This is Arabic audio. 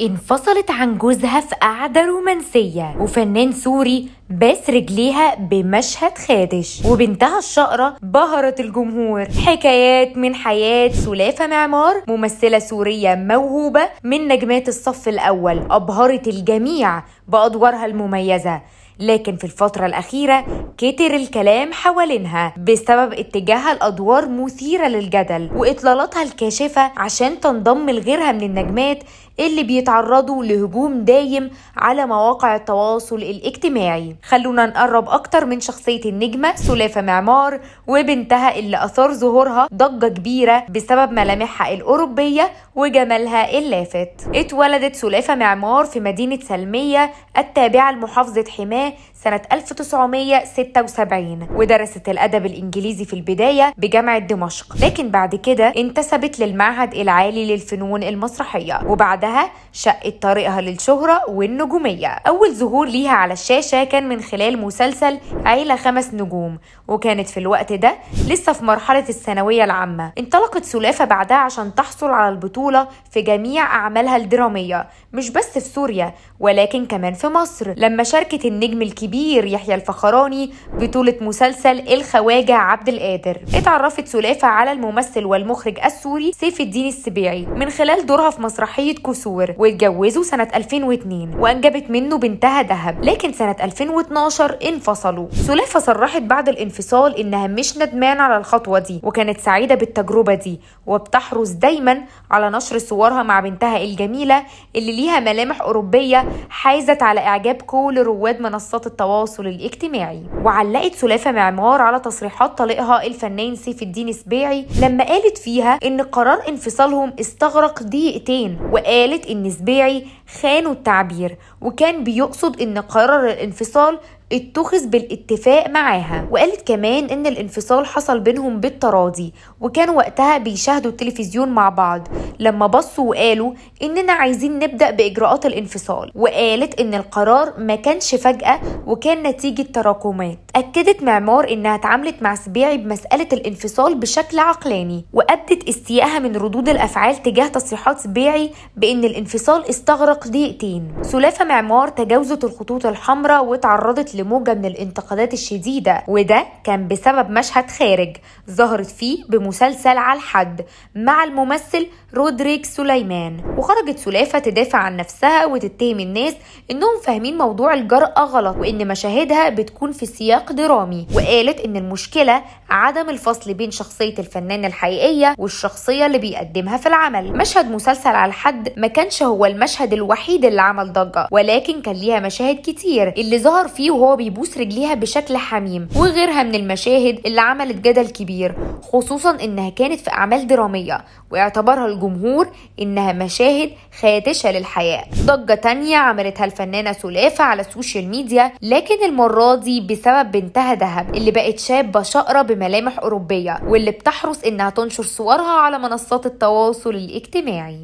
انفصلت عن جوزها في قعدة رومانسية وفنان سوري باس رجليها بمشهد خادش وبنتها الشقرة بهرت الجمهور حكايات من حياة سلافة معمار ممثلة سورية موهوبة من نجمات الصف الأول أبهرت الجميع بأدوارها المميزة لكن في الفترة الأخيرة كتر الكلام حوالينها بسبب اتجاهها لأدوار مثيرة للجدل وإطلالاتها الكاشفة عشان تنضم لغيرها من النجمات اللي بيتعرضوا لهجوم دايم على مواقع التواصل الاجتماعي خلونا نقرب أكتر من شخصية النجمة سلافة معمار وبنتها اللي أثار ظهورها ضجة كبيرة بسبب ملامحها الأوروبية وجمالها اللافت اتولدت سلافة معمار في مدينة سلمية التابعة لمحافظة حماه سنة 1976 ودرست الأدب الإنجليزي في البداية بجامعة دمشق لكن بعد كده انتسبت للمعهد العالي للفنون المسرحية وبعدها شقت طريقها للشهرة والنجوم هجومية أول ظهور ليها على الشاشة كان من خلال مسلسل عيلة خمس نجوم وكانت في الوقت ده لسه في مرحلة الثانوية العامة انطلقت سلافة بعدها عشان تحصل على البطولة في جميع أعمالها الدرامية مش بس في سوريا ولكن كمان في مصر لما شاركت النجم الكبير يحيى الفخراني بطولة مسلسل الخواجة عبد القادر اتعرفت سلافة على الممثل والمخرج السوري سيف الدين السبيعي من خلال دورها في مسرحية كسور واتجوزوا سنة 2002 وأنجبت منه بنتها دهب لكن سنة 2012 انفصلوا سلافة صرحت بعد الانفصال إنها مش ندمان على الخطوة دي وكانت سعيدة بالتجربة دي وبتحرص دايما على نشر صورها مع بنتها الجميلة اللي ليها ملامح أوروبية حازت على إعجاب كل رواد منصات التواصل الاجتماعي وعلقت سلافة معمار على تصريحات طليقها الفنان سيف الدين سباعي لما قالت فيها إن قرار انفصالهم استغرق دقيقتين وقالت إن سباعي خانوا التعبير وكان بيقصد إن قرار الانفصال اتخذ بالاتفاق معاها وقالت كمان ان الانفصال حصل بينهم بالتراضي وكانوا وقتها بيشاهدوا التلفزيون مع بعض لما بصوا وقالوا اننا عايزين نبدا باجراءات الانفصال وقالت ان القرار ما كانش فجاه وكان نتيجه تراكمات اكدت معمار انها اتعاملت مع سبيعي بمساله الانفصال بشكل عقلاني وابدت استيائها من ردود الافعال تجاه تصريحات سبيعي بان الانفصال استغرق دقيقتين سلافه معمار تجاوزت الخطوط الحمراء وتعرضت لموجة من الانتقادات الشديدة وده كان بسبب مشهد خارج ظهرت فيه بمسلسل على الحد مع الممثل رودريك سليمان وخرجت سلافة تدافع عن نفسها وتتهم الناس انهم فاهمين موضوع الجرأة غلط وان مشاهدها بتكون في سياق درامي وقالت ان المشكلة عدم الفصل بين شخصية الفنان الحقيقية والشخصية اللي بيقدمها في العمل مشهد مسلسل على الحد ما كانش هو المشهد الوحيد اللي عمل ضجة ولكن كان ليها مشاهد كتير اللي ظهر فيه وهو وهو بيبوس رجليها بشكل حميم وغيرها من المشاهد اللي عملت جدل كبير خصوصا انها كانت في اعمال دراميه واعتبرها الجمهور انها مشاهد خادشه للحياه ضجه تانية عملتها الفنانه سلافه على السوشيال ميديا لكن المره دي بسبب بنتها دهب اللي بقت شابه شقره بملامح اوروبيه واللي بتحرص انها تنشر صورها على منصات التواصل الاجتماعي